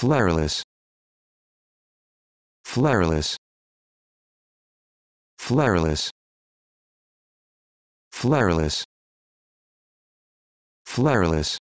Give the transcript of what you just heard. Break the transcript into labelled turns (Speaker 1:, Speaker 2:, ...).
Speaker 1: flareless flareless flareless flareless flareless